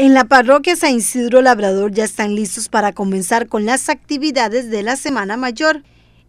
En la parroquia San Isidro Labrador ya están listos para comenzar con las actividades de la Semana Mayor.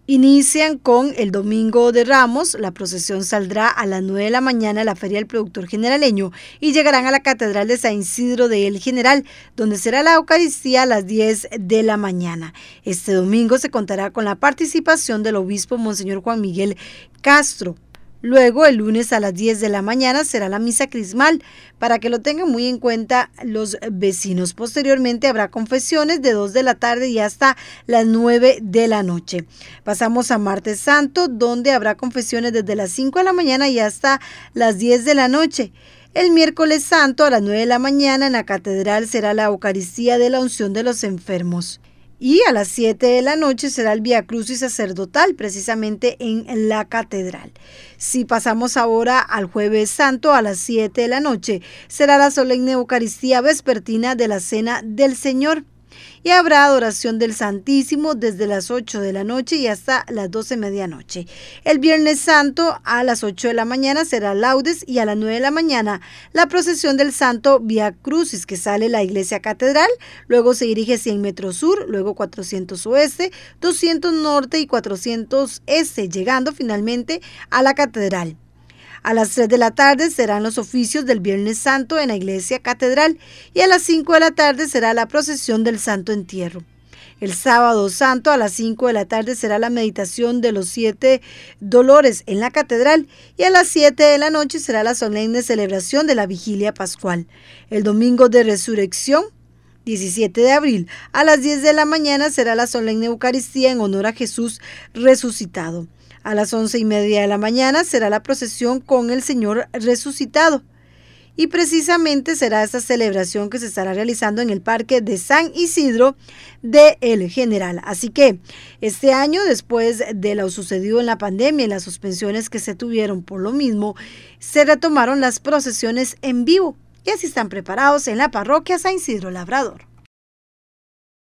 Inician con el Domingo de Ramos, la procesión saldrá a las 9 de la mañana a la Feria del Productor Generaleño y llegarán a la Catedral de San Isidro de El General, donde será la Eucaristía a las 10 de la mañana. Este domingo se contará con la participación del obispo Monseñor Juan Miguel Castro, Luego, el lunes a las 10 de la mañana será la misa crismal, para que lo tengan muy en cuenta los vecinos. Posteriormente habrá confesiones de 2 de la tarde y hasta las 9 de la noche. Pasamos a martes santo, donde habrá confesiones desde las 5 de la mañana y hasta las 10 de la noche. El miércoles santo a las 9 de la mañana en la catedral será la Eucaristía de la unción de los enfermos. Y a las 7 de la noche será el Via Crucis sacerdotal, precisamente en la catedral. Si pasamos ahora al Jueves Santo a las 7 de la noche, será la solemne Eucaristía vespertina de la Cena del Señor. Y habrá adoración del Santísimo desde las 8 de la noche y hasta las 12 medianoche. El Viernes Santo a las 8 de la mañana será laudes y a las 9 de la mañana la procesión del Santo vía Crucis que sale la iglesia catedral, luego se dirige 100 metros sur, luego 400 oeste, 200 norte y 400 este, llegando finalmente a la catedral. A las 3 de la tarde serán los oficios del Viernes Santo en la Iglesia Catedral y a las 5 de la tarde será la procesión del Santo Entierro. El sábado santo a las 5 de la tarde será la meditación de los siete dolores en la catedral y a las 7 de la noche será la solemne celebración de la vigilia pascual. El domingo de resurrección 17 de abril a las 10 de la mañana será la solemne Eucaristía en honor a Jesús resucitado. A las once y media de la mañana será la procesión con el Señor resucitado. Y precisamente será esta celebración que se estará realizando en el Parque de San Isidro de El General. Así que este año, después de lo sucedido en la pandemia y las suspensiones que se tuvieron por lo mismo, se retomaron las procesiones en vivo y así están preparados en la parroquia San Isidro Labrador.